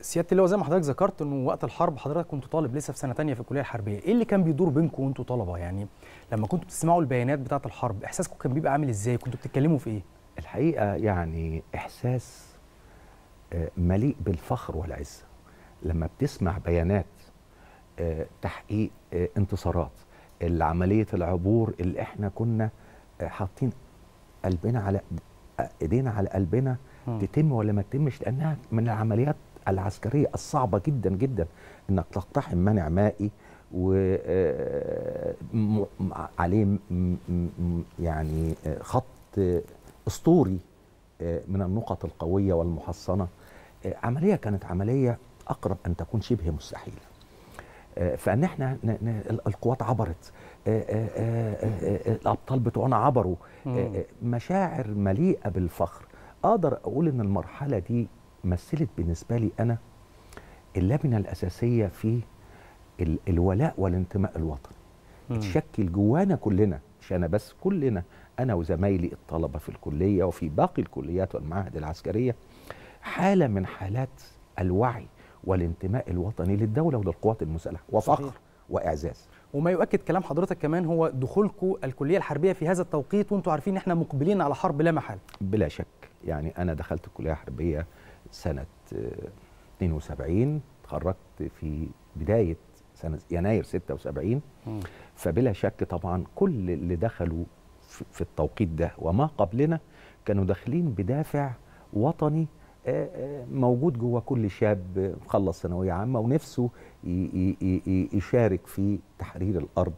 سياده اللواء زي ما حضرتك ذكرت انه وقت الحرب حضرتك كنت طالب لسه في سنه ثانيه في الكليه الحربيه، ايه اللي كان بيدور بينكم وانتم طلبه؟ يعني لما كنتوا بتسمعوا البيانات بتاعه الحرب احساسكم كان بيبقى عامل ازاي؟ كنتوا بتتكلموا في ايه؟ الحقيقه يعني احساس آه، مليء بالفخر والعزه لما بتسمع بيانات آه، تحقيق آه، انتصارات عمليه العبور اللي احنا كنا حاطين قلبنا على ايدينا على قلبنا تتم ولا ما تتمش لانها من العمليات العسكريه الصعبه جدا جدا انك تقتحم مانع مائي و آه، عليه يعني آه، خط آه، اسطوري من النقط القويه والمحصنه عمليه كانت عمليه اقرب ان تكون شبه مستحيله فان احنا القوات عبرت الابطال بتوعنا عبروا مشاعر مليئه بالفخر اقدر اقول ان المرحله دي مثلت بالنسبه لي انا اللبنه الاساسيه في الولاء والانتماء الوطني بتشكل جوانا كلنا مش انا بس كلنا انا وزمايلي الطلبه في الكليه وفي باقي الكليات والمعاهد العسكريه حاله من حالات الوعي والانتماء الوطني للدوله وللقوات المسلحه وفخر واعزاز وما يؤكد كلام حضرتك كمان هو دخولكم الكليه الحربيه في هذا التوقيت وانتم عارفين احنا مقبلين على حرب لا محاله بلا شك يعني انا دخلت الكليه الحربيه سنة 72 آه، اتخرجت في بداية سنة يناير 76 فبلا شك طبعا كل اللي دخلوا في التوقيت ده وما قبلنا كانوا داخلين بدافع وطني آه، آه، موجود جوه كل شاب مخلص ثانويه عامه ونفسه يشارك في تحرير الارض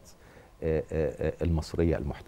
المصريه المحتله